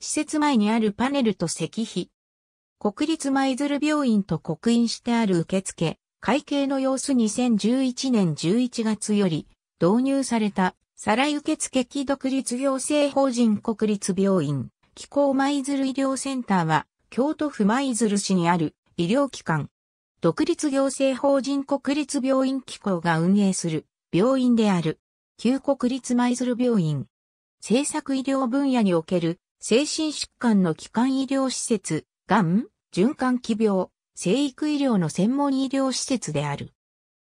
施設前にあるパネルと石碑。国立舞鶴病院と刻印してある受付、会計の様子2011年11月より導入された、再来受付期。独立行政法人国立病院、気候舞鶴医療センターは、京都府舞鶴市にある医療機関。独立行政法人国立病院機構が運営する病院である、旧国立舞鶴病院。政策医療分野における精神疾患の基幹医療施設、がん、循環器病、生育医療の専門医療施設である。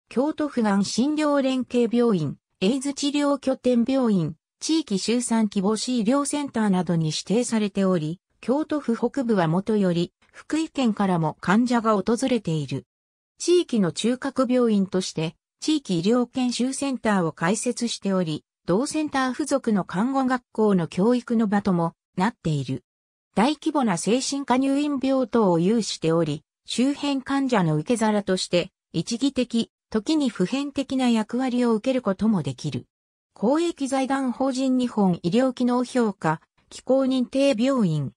京都府がん診療連携病院、エイズ治療拠点病院、地域周産希望士医療センターなどに指定されており、京都府北部はもとより、福井県からも患者が訪れている。地域の中核病院として、地域医療研修センターを開設しており、同センター付属の看護学校の教育の場ともなっている。大規模な精神科入院病棟を有しており、周辺患者の受け皿として、一義的、時に普遍的な役割を受けることもできる。公益財団法人日本医療機能評価、機構認定病院。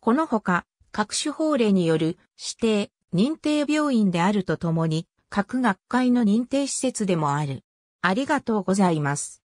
このほか、各種法令による指定、認定病院であるとともに、各学会の認定施設でもある。ありがとうございます。